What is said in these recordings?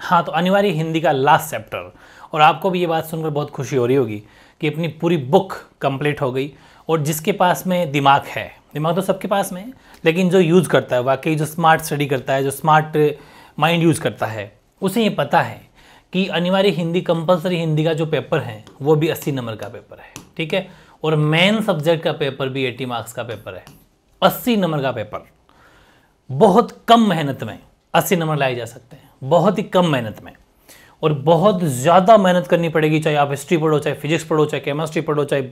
हाँ तो अनिवार्य हिंदी का लास्ट चैप्टर और आपको भी ये बात सुनकर बहुत खुशी हो रही होगी कि अपनी पूरी बुक कंप्लीट हो गई और जिसके पास में दिमाग है दिमाग तो सबके पास में है लेकिन जो यूज़ करता है वाकई जो स्मार्ट स्टडी करता है जो स्मार्ट माइंड यूज़ करता है उसे ये पता है कि अनिवार्य हिंदी कंपलसरी हिंदी का जो पेपर है वो भी अस्सी नंबर का पेपर है ठीक है और मेन सब्जेक्ट का पेपर भी एटी मार्क्स का पेपर है अस्सी नंबर का पेपर बहुत कम मेहनत में अस्सी नंबर लाए जा सकते हैं बहुत ही कम मेहनत में और बहुत ज़्यादा मेहनत करनी पड़ेगी चाहे आप हिस्ट्री पढ़ो चाहे फिजिक्स पढ़ो चाहे केमिस्ट्री पढ़ो चाहे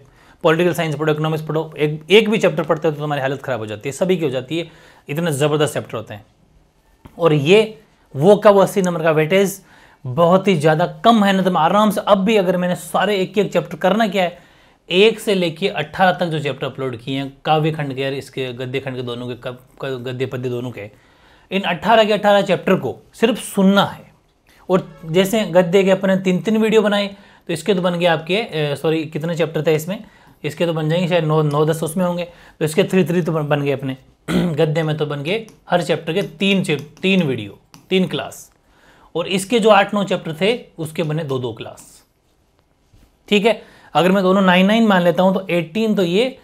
पॉलिटिकल साइंस पढ़ो इकोनॉमिक्स पढ़ो एक एक भी चैप्टर पढ़ते हो तो तुम्हारी हालत ख़राब हो जाती है सभी की हो जाती है इतने ज़बरदस्त चैप्टर होते हैं और ये वो कब अस्सी नंबर का वेटेज बहुत ही ज़्यादा कम मेहनत में आराम से अब भी अगर मैंने सारे एक एक चैप्टर करना क्या है एक से लेके अट्ठारह तक जो चैप्टर अपलोड किए हैं काव्य खंड के यार इसके गद्य खंड के दोनों के गद्य पद्य दोनों के इन 18 के 18 चैप्टर को सिर्फ सुनना है और जैसे गद्य के अपने तीन तीन वीडियो बनाए तो इसके तो बन गए आपके सॉरी कितने चैप्टर थे इसमें इसके तो बन जाएंगे शायद नौ नौ दस उसमें होंगे तो इसके थ्री थ्री तो बन गए अपने गद्य में तो बन गए हर चैप्टर के तीन तीन वीडियो तीन क्लास और इसके जो आठ नौ चैप्टर थे उसके बने दो दो क्लास ठीक है अगर मैं दोनों नाइन नाइन मान लेता हूँ तो एटीन तो ये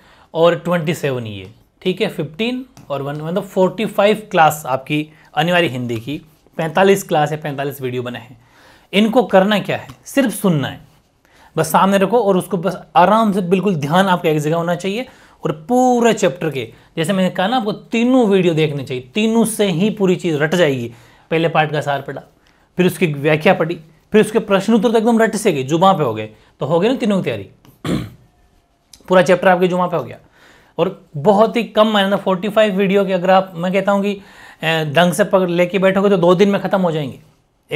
और ट्वेंटी सेवन ये ठीक है फिफ्टीन और वन मतलब फोर्टी फाइव क्लास आपकी अनिवार्य हिंदी की पैंतालीस क्लास है पैंतालीस वीडियो बने हैं इनको करना क्या है सिर्फ सुनना है बस सामने रखो और उसको बस आराम से बिल्कुल ध्यान आपका एक जगह होना चाहिए और पूरे चैप्टर के जैसे मैंने कहा ना आपको तीनों वीडियो देखने चाहिए तीनों से ही पूरी चीज़ रट जाएगी पहले पार्ट का सार पढ़ा फिर उसकी व्याख्या पढ़ी फिर उसके प्रश्न उत्तर तो एकदम रट से गए जुबा पे हो गए तो हो गए ना तीनों की तैयारी पूरा चैप्टर आपके जुमा पे हो गया और बहुत ही कम मैंने फोर्टी फाइव वीडियो के अगर आप मैं कहता हूँ कि ढंग से पकड़ लेके बैठोगे तो दो दिन में ख़त्म हो जाएंगे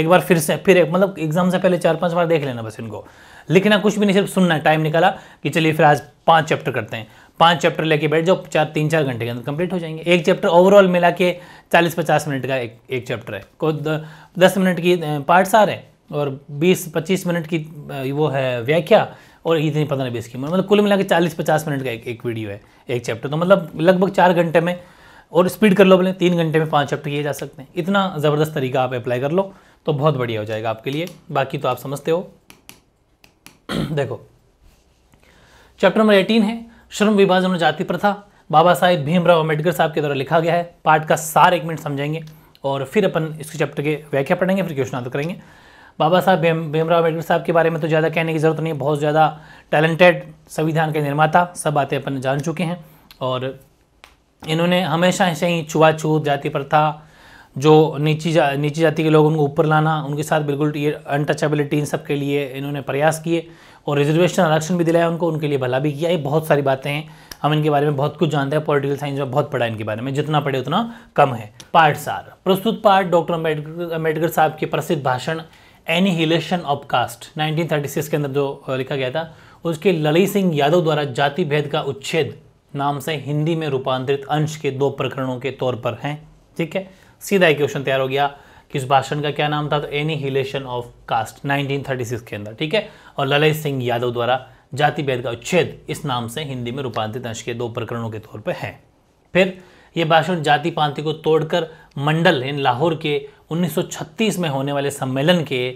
एक बार फिर से फिर एक मतलब एग्ज़ाम से पहले चार पांच बार देख लेना बस इनको लिखना हाँ, कुछ भी नहीं सिर्फ सुनना टाइम निकाला कि चलिए फिर आज पांच चैप्टर करते हैं पांच चैप्टर लेके बैठ जाओ चार तीन चार घंटे के अंदर कंप्लीट हो जाएंगे एक चैप्टर ओवरऑल मिला के चालीस पचास मिनट का एक एक चैप्टर है को दस मिनट की पार्ट रहे हैं और बीस पच्चीस मिनट की वो है व्याख्या और इतनी पंद्रह बीस की मतलब कुल मिला के चालीस पचास मिनट का एक, एक वीडियो है एक चैप्टर तो मतलब लगभग चार घंटे में और स्पीड कर लो बोले तीन घंटे में पाँच चैप्टर किए जा सकते हैं इतना ज़बरदस्त तरीका आप अप्लाई कर लो तो बहुत बढ़िया हो जाएगा आपके लिए बाकी तो आप समझते हो देखो चैप्टर नंबर एटीन है श्रम विभाजन और जाति प्रथा बाबा साहेब भीमराव अम्बेडकर साहब के द्वारा लिखा गया है पार्ट का सार एक मिनट समझेंगे और फिर अपन इस चैप्टर के व्याख्या पढ़ेंगे फिर क्वेश्चन आंसर करेंगे बाबा साहब भीम भीमराव अम्बेडकर साहब के बारे में तो ज़्यादा कहने की ज़रूरत नहीं है बहुत ज़्यादा टैलेंटेड संविधान के निर्माता सब बातें अपन जान चुके हैं और इन्होंने हमेशा ऐसे ही छुआछूत जाति प्रथा जो नीची जा नीची जाति के लोग उनको ऊपर लाना उनके साथ बिल्कुल ये अनटचेबिलिटी इन सब के लिए इन्होंने प्रयास किए और रिजर्वेशन आरक्षण भी दिलाया उनको उनके लिए भला भी किया ये बहुत सारी बातें हैं हम इनके बारे में बहुत कुछ जानते हैं पॉलिटिकल साइंस में बहुत पढ़ा इनके बारे में जितना पढ़े उतना कम है पार्ट सार प्रस्तुत पार्ट डॉक्टर अम्बेडकर अम्बेडकर साहब के प्रसिद्ध भाषण एनिहिलेशन ऑफ कास्ट 1936 के अंदर जो लिखा गया था उसके ललित सिंह यादव द्वारा जाति भेद का उच्छेद नाम से हिंदी में रूपांतरित अंश के दो प्रकरणों के तौर पर हैं ठीक है सीधा ही क्वेश्चन तैयार हो गया कि इस भाषण का क्या नाम था तो एनिहिलेशन ऑफ कास्ट 1936 के अंदर ठीक है और ललित सिंह यादव द्वारा जाति भेद का उच्छेद इस नाम से हिंदी में रूपांतरित अंश के दो प्रकरणों के तौर पर है फिर ये भाषण जाति पांति को तोड़कर मंडल इन लाहौर के 1936 में होने वाले सम्मेलन के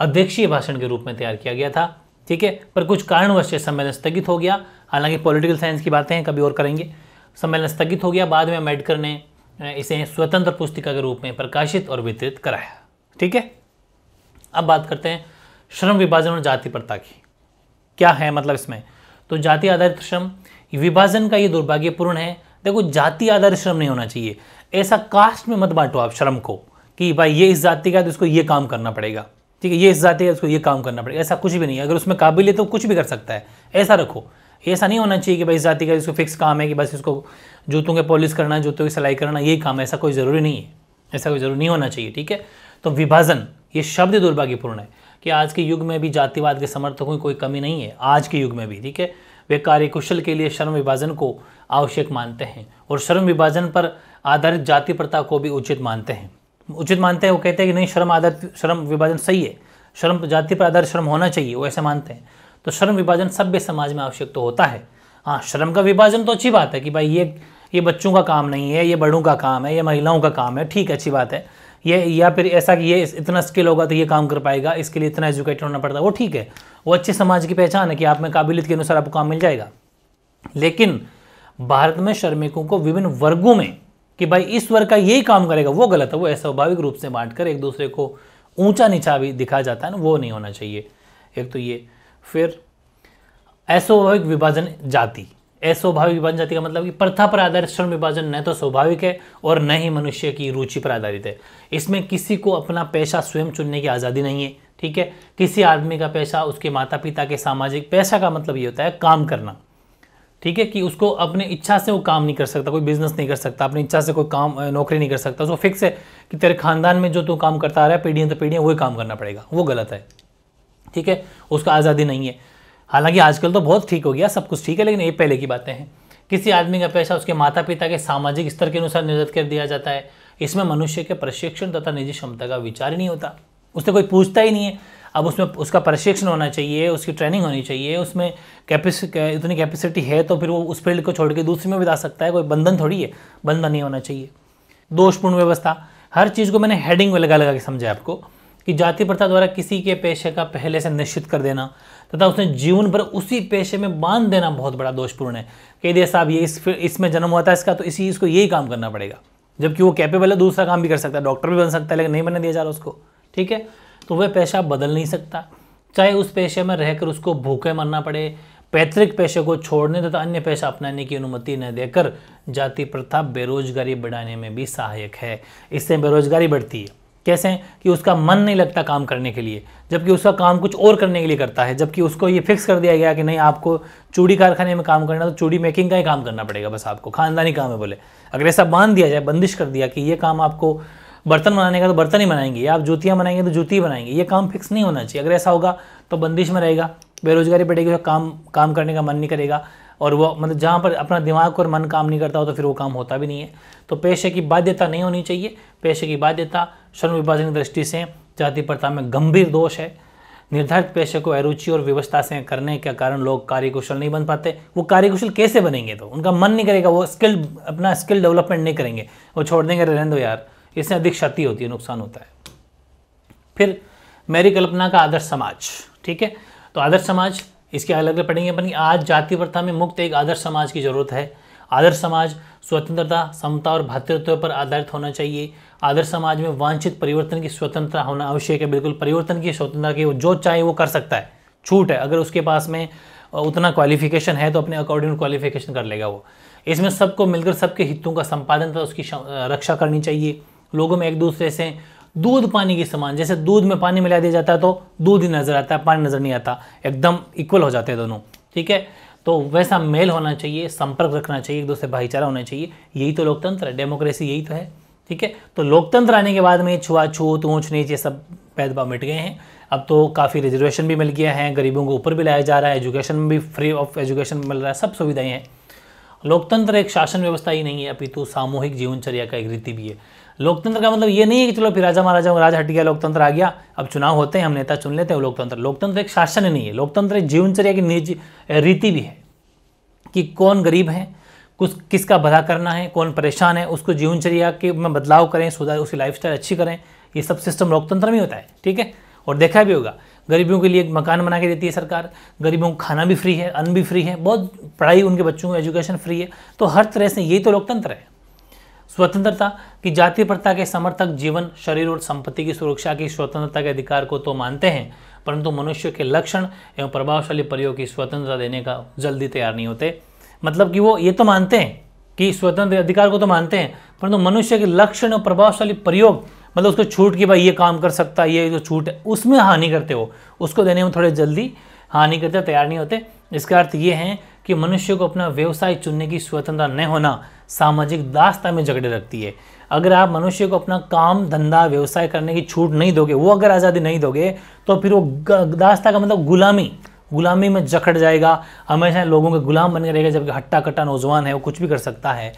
अध्यक्षीय भाषण के रूप में तैयार किया गया था ठीक है पर कुछ कारणवश यह सम्मेलन स्थगित हो गया हालांकि पॉलिटिकल साइंस की बातें हैं कभी और करेंगे सम्मेलन स्थगित हो गया बाद में अम्बेडकर ने इसे स्वतंत्र पुस्तिका के रूप में प्रकाशित और वितरित कराया ठीक है अब बात करते हैं श्रम विभाजन और जाति प्रथा की क्या है मतलब इसमें तो जाति आधारित श्रम विभाजन का ये दुर्भाग्यपूर्ण है देखो जाति आधारित श्रम नहीं होना चाहिए ऐसा कास्ट में मत बांटो आप श्रम को कि भाई ये इस जाति का है तो इसको ये काम करना पड़ेगा ठीक है ये इस जाति का उसको तो ये काम करना पड़ेगा ऐसा कुछ भी नहीं है अगर उसमें काबिल है तो कुछ भी कर सकता है ऐसा रखो ऐसा नहीं होना चाहिए कि भाई इस जाति का इसको फिक्स काम है कि बस इसको जूतों के पॉलिश करना जूतों की सिलाई करना यही काम है ऐसा कोई ज़रूरी नहीं है ऐसा कोई ज़रूरी नहीं होना चाहिए ठीक है तो विभाजन ये शब्द दुर्भाग्यपूर्ण है कि आज के युग में भी जातिवाद के समर्थकों की कोई कमी नहीं है आज के युग में भी ठीक है वे कार्यकुशल के लिए श्रम विभाजन को आवश्यक मानते हैं और श्रम विभाजन पर आधारित जाति प्रथा को भी उचित मानते हैं उचित मानते हैं वो कहते हैं कि नहीं शर्म आधारित शर्म विभाजन सही है शर्म तो जाति पर आधारित शर्म होना चाहिए वो ऐसे मानते हैं तो शर्म विभाजन सभ्य समाज में आवश्यक तो होता है हाँ श्रम का विभाजन तो अच्छी बात है कि भाई ये ये बच्चों का काम नहीं है ये बड़ों का काम है ये महिलाओं का काम है ठीक है अच्छी बात है ये या फिर ऐसा कि ये इतना स्किल होगा तो ये काम कर पाएगा इसके लिए इतना एजुकेटेड होना पड़ता है वो ठीक है वो अच्छे समाज की पहचान है कि आप में काबिलियत के अनुसार आपको काम मिल जाएगा लेकिन भारत में श्रमिकों को विभिन्न वर्गों में कि भाई इस वर्ग का यही काम करेगा वो गलत है वो अस्वाभाविक रूप से बांट कर एक दूसरे को ऊंचा नीचा भी दिखा जाता है ना वो नहीं होना चाहिए एक तो ये फिर अस्वाभाविक विभाजन जाति अस्वाभाविक विभाजन जाति का मतलब कि प्रथा पर आधारित श्रम विभाजन न तो स्वाभाविक है और न ही मनुष्य की रुचि पर आधारित है इसमें किसी को अपना पेशा स्वयं चुनने की आज़ादी नहीं है ठीक है किसी आदमी का पेशा उसके माता पिता के सामाजिक पेशा का मतलब ये होता है काम करना ठीक है कि उसको अपने इच्छा से वो काम नहीं कर सकता कोई बिजनेस नहीं कर सकता अपनी इच्छा से कोई काम नौकरी नहीं कर सकता उसको फिक्स है कि तेरे खानदान में जो तू काम करता आ रहा है पीढ़ियाँ तो पीढ़ियाँ वही काम करना पड़ेगा वो गलत है ठीक है उसका आज़ादी नहीं है हालांकि आजकल तो बहुत ठीक हो गया सब कुछ ठीक है लेकिन ये पहले की बातें हैं किसी आदमी का पैसा उसके माता पिता के सामाजिक स्तर के अनुसार निर्धारित कर दिया जाता है इसमें मनुष्य के प्रशिक्षण तथा निजी क्षमता का विचार ही नहीं होता उससे कोई पूछता ही नहीं है अब उसमें उसका प्रशिक्षण होना चाहिए उसकी ट्रेनिंग होनी चाहिए उसमें कैपेसिटी इतनी कैपेसिटी है तो फिर वो उस फील्ड को छोड़ के दूसरी में भी जा सकता है कोई बंधन थोड़ी है बंधन नहीं होना चाहिए दोषपूर्ण व्यवस्था हर चीज़ को मैंने हेडिंग में लगा लगा के समझा आपको कि जाति प्रथा द्वारा किसी के पेशे का पहले से निश्चित कर देना तथा उसने जीवन भर उसी पेशे में बांध देना बहुत बड़ा दोषपूर्ण है कह दिया साहब ये इस इसमें जन्म हुआ था इसका तो इसी इसको यही काम करना पड़ेगा जबकि वो कैपेबल है दूसरा काम भी कर सकता है डॉक्टर भी बन सकता है लेकिन नहीं बनने दिया जा रहा उसको ठीक है तो वह पेशा बदल नहीं सकता चाहे उस पेशे में रहकर उसको भूखे मरना पड़े पैतृक पेशे को छोड़ने तथा अन्य पेशा अपनाने की अनुमति न देकर जाति प्रथा बेरोजगारी बढ़ाने में भी सहायक है इससे बेरोजगारी बढ़ती है कैसे कि उसका मन नहीं लगता काम करने के लिए जबकि उसका काम कुछ और करने के लिए करता है जबकि उसको ये फिक्स कर दिया गया कि नहीं आपको चूड़ी कारखाने में काम करना तो चूड़ी मेकिंग का ही काम करना पड़ेगा बस आपको खानदानी काम है बोले अगर ऐसा बांध दिया जाए बंदिश कर दिया कि ये काम आपको बर्तन बनाने का तो बर्तन ही बनाएंगे आप जूतियाँ बनाएंगे तो जूती बनाएंगे ये काम फिक्स नहीं होना चाहिए अगर ऐसा होगा तो बंदिश में रहेगा बेरोजगारी बढ़ेगी तो काम काम करने का मन नहीं करेगा और वो मतलब जहाँ पर अपना दिमाग और मन काम नहीं करता हो तो फिर वो काम होता भी नहीं है तो पेशे की बाध्यता नहीं होनी चाहिए पेशे की बाध्यता श्रम विभाजन की दृष्टि से जाति प्रथा में गंभीर दोष है निर्धारित पेशे को अरुचि और व्यवस्था से करने के कारण लोग कार्यकुशल नहीं बन पाते वो कार्यकुशल कैसे बनेंगे तो उनका मन नहीं करेगा वो स्किल अपना स्किल डेवलपमेंट नहीं करेंगे वो छोड़ देंगे रहने दो यार इससे अधिक क्षति होती है नुकसान होता है फिर मेरी कल्पना का आदर्श समाज ठीक है तो आदर्श समाज इसके अलग अलग पढ़ेंगे अपनी आज जाति प्रथा में मुक्त एक आदर्श समाज की जरूरत है आदर्श समाज स्वतंत्रता समता और भातृत्व पर आधारित होना चाहिए आदर्श समाज में वांछित परिवर्तन की स्वतंत्रता होना आवश्यक है बिल्कुल परिवर्तन की स्वतंत्रता की जो चाहे वो कर सकता है छूट है अगर उसके पास में उतना क्वालिफिकेशन है तो अपने अकॉर्डिंग क्वालिफिकेशन कर लेगा वो इसमें सबको मिलकर सबके हितों का संपादन तथा उसकी रक्षा करनी चाहिए लोगों में एक दूसरे से दूध पानी के समान जैसे दूध में पानी मिला दिया जाता है तो दूध ही नज़र आता है पानी नज़र नहीं आता एकदम इक्वल हो जाते हैं दोनों ठीक है तो वैसा मेल होना चाहिए संपर्क रखना चाहिए एक दूसरे भाईचारा होना चाहिए यही तो लोकतंत्र है डेमोक्रेसी यही तो है ठीक है तो लोकतंत्र आने के बाद में छुआछूत ऊंच नीच ये सब भेदभाव मिट गए हैं अब तो काफ़ी रिजर्वेशन भी मिल गया है गरीबों को ऊपर भी लाया जा रहा है एजुकेशन में भी फ्री ऑफ एजुकेशन मिल रहा है सब सुविधाएं हैं लोकतंत्र एक शासन व्यवस्था ही नहीं है अपितु तो सामूहिक जीवनचर्या का एक रीति भी है लोकतंत्र का मतलब ये नहीं है कि चलो फिर राजा महाराजा राजा हट गया लोकतंत्र आ गया अब चुनाव होते हैं हम नेता चुन लेते हैं लोकतंत्र लोकतंत्र एक शासन ही नहीं है लोकतंत्र एक जीवनचर्या की निजी रीति भी है कि कौन गरीब है कुछ किसका भला करना है कौन परेशान है उसको जीवनचर्या के में बदलाव करें सुधार उसकी लाइफ अच्छी करें ये सब सिस्टम लोकतंत्र में होता है ठीक है और देखा भी होगा गरीबों के लिए एक मकान बना के देती है सरकार गरीबों को खाना भी फ्री है अन्न भी फ्री है बहुत पढ़ाई उनके बच्चों को एजुकेशन फ्री है तो हर तरह से यही तो लोकतंत्र है स्वतंत्रता कि जाति प्रथा के समर्थक जीवन शरीर और संपत्ति की सुरक्षा की स्वतंत्रता के अधिकार को तो मानते हैं परंतु मनुष्य के लक्षण एवं प्रभावशाली प्रयोग की स्वतंत्रता देने का जल्दी तैयार नहीं होते मतलब कि वो ये तो मानते हैं कि स्वतंत्र अधिकार को तो मानते हैं परंतु मनुष्य के लक्षण और प्रभावशाली प्रयोग मतलब उसको छूट कि भाई ये काम कर सकता है ये जो छूट है उसमें हानि करते हो उसको देने में थोड़े जल्दी हानि करते तैयार नहीं होते इसका अर्थ ये है कि मनुष्य को अपना व्यवसाय चुनने की स्वतंत्रता न होना सामाजिक दास्ता में झगड़े रखती है अगर आप मनुष्य को अपना काम धंधा व्यवसाय करने की छूट नहीं दोगे वो अगर आज़ादी नहीं दोगे तो फिर वो दास्ता का मतलब गुलामी गुलामी में जकड़ जाएगा हमेशा लोगों के गुलाम बने रहेगा जबकि हट्टा कट्टा नौजवान है वो कुछ भी कर सकता है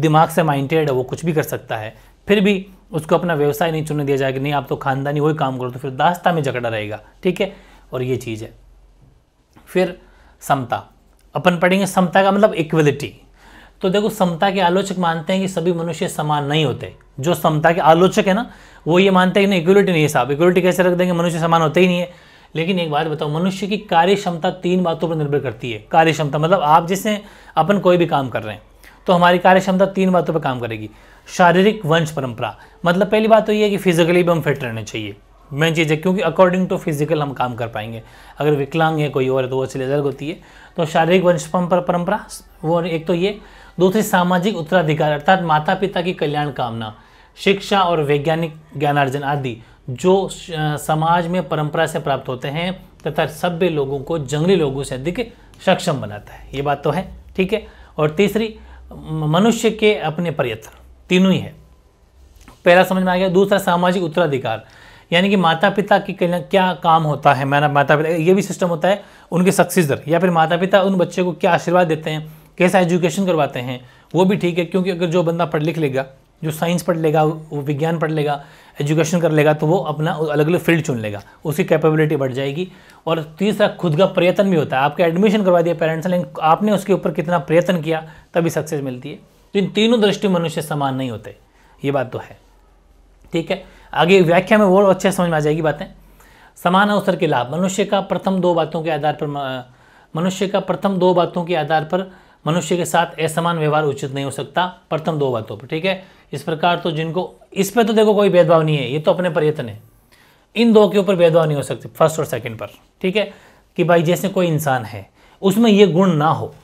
दिमाग से माइंडेड है वो कुछ भी कर सकता है फिर भी उसको अपना व्यवसाय नहीं चुनने दिया जाएगा नहीं आप तो खानदानी वही काम करो तो फिर दास्ता में झगड़ा रहेगा ठीक है और ये चीज़ है फिर समता अपन पढ़ेंगे समता का मतलब इक्वलिटी तो देखो समता के आलोचक मानते हैं कि सभी मनुष्य समान नहीं होते जो समता के आलोचक है ना वो ये मानते हैं कि नहीं इक्वलिटी नहीं है साहब इक्वलिटी कैसे रख देंगे मनुष्य समान होते ही नहीं है लेकिन एक बात बताओ मनुष्य की कार्य क्षमता तीन बातों पर निर्भर करती है कार्य क्षमता मतलब आप जैसे अपन कोई भी काम कर रहे हैं तो हमारी कार्य क्षमता तीन बातों पर काम करेगी शारीरिक वंश परंपरा मतलब पहली बात तो ये है कि फिजिकली भी हम फिट रहने चाहिए मेन चीज़ है क्योंकि अकॉर्डिंग टू फिजिकल हम काम कर पाएंगे अगर विकलांग है कोई और है तो वो चले अलग होती है तो शारीरिक वंश परंपरा वो एक तो ये दूसरी सामाजिक उत्तराधिकार अर्थात माता पिता की कल्याण कामना शिक्षा और वैज्ञानिक ज्ञानार्जन आदि जो समाज में परंपरा से प्राप्त होते हैं तथा सभ्य लोगों को जंगली लोगों से अधिक सक्षम बनाता है ये बात तो है ठीक है और तीसरी मनुष्य के अपने प्रयत्न तीनों ही है पहला समझ में आ गया दूसरा सामाजिक उत्तराधिकार यानी कि माता पिता की कल्याण क्या काम होता है मैंने माता पिता ये भी सिस्टम होता है उनके सक्सेसर या फिर माता पिता उन बच्चे को क्या आशीर्वाद देते हैं कैसा एजुकेशन करवाते हैं वो भी ठीक है क्योंकि अगर जो बंदा पढ़ लिख लेगा जो साइंस पढ़ लेगा वो विज्ञान पढ़ लेगा एजुकेशन कर लेगा तो वो अपना अलग अलग फील्ड चुन लेगा उसकी कैपेबिलिटी बढ़ जाएगी और तीसरा खुद का प्रयत्न भी होता है आपके एडमिशन करवा दिया पेरेंट्स ने लेकिन आपने उसके ऊपर कितना प्रयत्न किया तभी सक्सेस मिलती है तो इन तीनों दृष्टि मनुष्य समान नहीं होते ये बात तो है ठीक है आगे व्याख्या में वो अच्छे समझ में आ जाएगी बातें समान अवसर के लाभ मनुष्य का प्रथम दो बातों के आधार पर मनुष्य का प्रथम दो बातों के आधार पर मनुष्य के साथ असमान व्यवहार उचित नहीं हो सकता प्रथम दो बातों पर ठीक है इस प्रकार तो जिनको इस पर तो देखो कोई भेदभाव नहीं है ये तो अपने प्रयत्न है इन दो के ऊपर भेदभाव नहीं हो सकते फर्स्ट और सेकंड पर ठीक है कि भाई जैसे कोई इंसान है उसमें ये गुण ना हो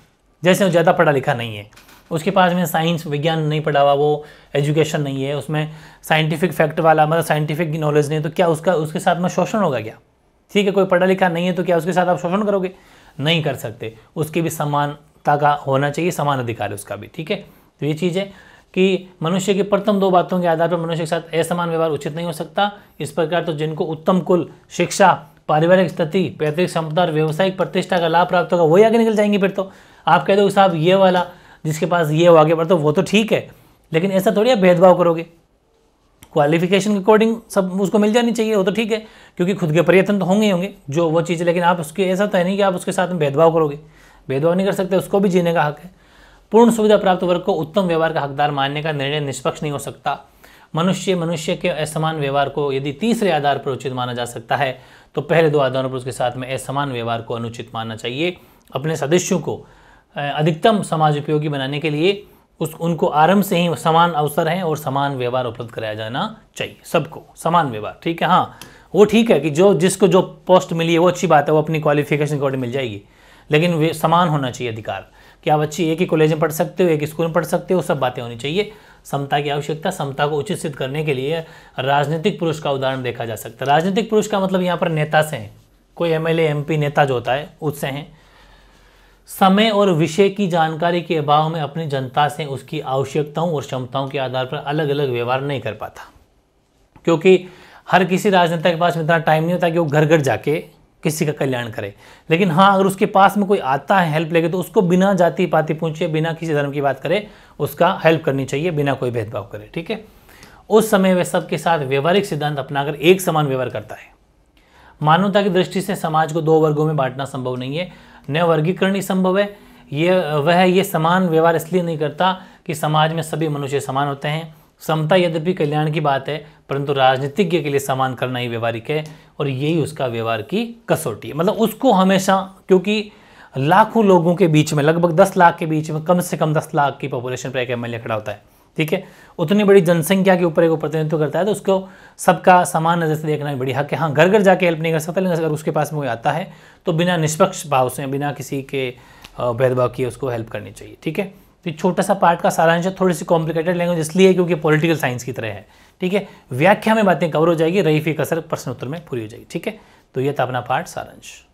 जैसे ज़्यादा पढ़ा लिखा नहीं है उसके पास में साइंस विज्ञान नहीं पढ़ा हुआ वो एजुकेशन नहीं है उसमें साइंटिफिक फैक्ट वाला मतलब साइंटिफिक नॉलेज नहीं है तो क्या उसका उसके साथ में शोषण होगा क्या ठीक है कोई पढ़ा लिखा नहीं है तो क्या उसके साथ आप शोषण करोगे नहीं कर सकते उसके भी समान समानता का होना चाहिए समान अधिकार है उसका भी ठीक है तो ये चीज़ है कि मनुष्य की प्रथम दो बातों के आधार पर मनुष्य के साथ असमान व्यवहार उचित नहीं हो सकता इस प्रकार तो जिनको उत्तम कुल शिक्षा पारिवारिक स्थिति पैतृक क्षमता और व्यवसायिक प्रतिष्ठा का लाभ प्राप्त होगा वही आगे निकल जाएंगे फिर तो आप कह दो साहब ये वाला जिसके पास ये हो आगे बढ़ते तो वो तो ठीक है लेकिन ऐसा थोड़ी आप भेदभाव करोगे क्वालिफिकेशन के अकॉर्डिंग सब उसको मिल जानी चाहिए वो तो ठीक है क्योंकि खुद के प्रयत्न तो होंगे होंगे जो वो चीज़ लेकिन आप उसके ऐसा तो है नहीं कि आप उसके साथ में भेदभाव करोगे भेदभाव नहीं कर सकते उसको भी जीने का हक है पूर्ण सुविधा प्राप्त वर्ग को उत्तम व्यवहार का हकदार मानने का निर्णय निष्पक्ष नहीं हो सकता मनुष्य मनुष्य के असमान व्यवहार को यदि तीसरे आधार पर उचित माना जा सकता है तो पहले दो आधारों पर उसके साथ में असमान व्यवहार को अनुचित मानना चाहिए अपने सदस्यों को अधिकतम समाज उपयोगी बनाने के लिए उस उनको आरंभ से ही समान अवसर हैं और समान व्यवहार उपलब्ध कराया जाना चाहिए सबको समान व्यवहार ठीक है हाँ वो ठीक है कि जो जिसको जो पोस्ट मिली है वो अच्छी बात है वो अपनी क्वालिफिकेशन अकॉर्डिंग मिल जाएगी लेकिन वे समान होना चाहिए अधिकार कि आप अच्छी एक ही कॉलेज में पढ़ सकते हो एक स्कूल में पढ़ सकते हो सब बातें होनी चाहिए समता की आवश्यकता समता को उचित सिद्ध करने के लिए राजनीतिक पुरुष का उदाहरण देखा जा सकता है राजनीतिक पुरुष का मतलब यहाँ पर नेता से है कोई एम एल नेता जो होता है उससे हैं समय और विषय की जानकारी के अभाव में अपनी जनता से उसकी आवश्यकताओं और क्षमताओं के आधार पर अलग अलग व्यवहार नहीं कर पाता क्योंकि हर किसी राजनेता के पास इतना टाइम नहीं होता कि वो घर घर जाके किसी का कल्याण करे लेकिन हाँ अगर उसके पास में कोई आता है हेल्प लेके तो उसको बिना जाति पाति पूछे बिना किसी धर्म की बात करे उसका हेल्प करनी चाहिए बिना कोई भेदभाव करे ठीक है उस समय वह सबके साथ व्यवहारिक सिद्धांत अपनाकर एक समान व्यवहार करता है मानवता की दृष्टि से समाज को दो वर्गों में बांटना संभव नहीं है न वर्गीकरण ही संभव है ये वह ये समान व्यवहार इसलिए नहीं करता कि समाज में सभी मनुष्य समान होते हैं समता यद्यपि कल्याण की बात है परंतु राजनीतिज्ञ के लिए समान करना ही व्यवहारिक है और यही उसका व्यवहार की कसौटी है मतलब उसको हमेशा क्योंकि लाखों लोगों के बीच में लगभग दस लाख के बीच में कम से कम दस लाख की पॉपुलेशन पर एक एम खड़ा होता है ठीक है उतनी बड़ी जनसंख्या के ऊपर एक प्रतिनिधित्व करता है तो उसको सबका समान नज़र से देखना बड़ी हक है हाँ घर घर जाके हेल्प नहीं कर सकता लेकिन अगर उसके पास में कोई आता है तो बिना निष्पक्ष भाव से बिना किसी के भेदभाव किए उसको हेल्प करनी चाहिए ठीक है तो छोटा सा पार्ट का सारांश है थोड़ी सी कॉम्प्लिकेटेड लैंग्वेज इसलिए क्योंकि पॉलिटिकल साइंस की तरह है ठीक है व्याख्या में बातें कवर हो जाएगी रही फी कसर प्रश्नोत्तर में पूरी हो जाएगी ठीक है तो यह था अपना पार्ट सारांश